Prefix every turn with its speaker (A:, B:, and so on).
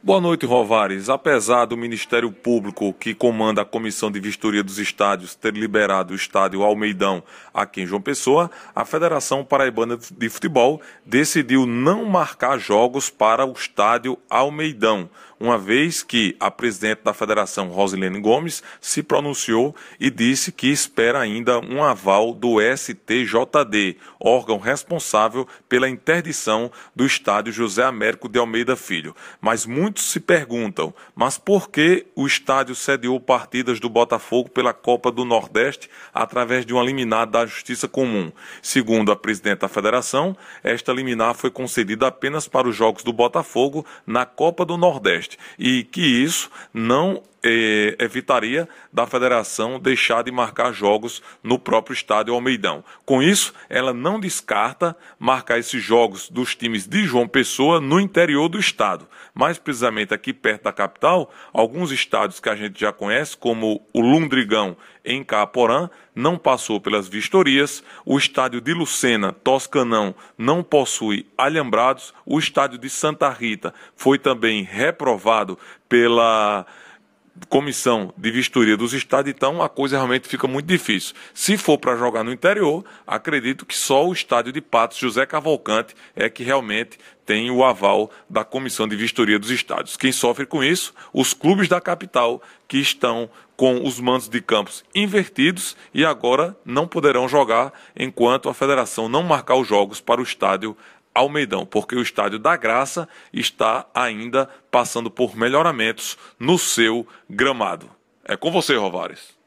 A: Boa noite, Rovares. Apesar do Ministério Público, que comanda a Comissão de Vistoria dos Estádios, ter liberado o estádio Almeidão aqui em João Pessoa, a Federação Paraibana de Futebol decidiu não marcar jogos para o estádio Almeidão, uma vez que a presidente da federação, Rosilene Gomes, se pronunciou e disse que espera ainda um aval do STJD, órgão responsável pela interdição do estádio José Américo de Almeida Filho. Mas muito Muitos se perguntam, mas por que o estádio sediou partidas do Botafogo pela Copa do Nordeste através de uma liminar da Justiça Comum? Segundo a presidente da federação, esta liminar foi concedida apenas para os jogos do Botafogo na Copa do Nordeste e que isso não eh, evitaria da federação deixar de marcar jogos no próprio estádio Almeidão. Com isso, ela não descarta marcar esses jogos dos times de João Pessoa no interior do estado. Mais precisamente aqui perto da capital, alguns estádios que a gente já conhece, como o Lundrigão em Caporã, não passou pelas vistorias, o estádio de Lucena, Toscanão, não possui alhambrados, o estádio de Santa Rita foi também reprovado pela comissão de vistoria dos estados, então a coisa realmente fica muito difícil. Se for para jogar no interior, acredito que só o estádio de Patos José Cavalcante é que realmente tem o aval da comissão de vistoria dos estádios. Quem sofre com isso? Os clubes da capital que estão com os mandos de campos invertidos e agora não poderão jogar enquanto a federação não marcar os jogos para o estádio Almeidão, porque o Estádio da Graça está ainda passando por melhoramentos no seu gramado. É com você, Rovares.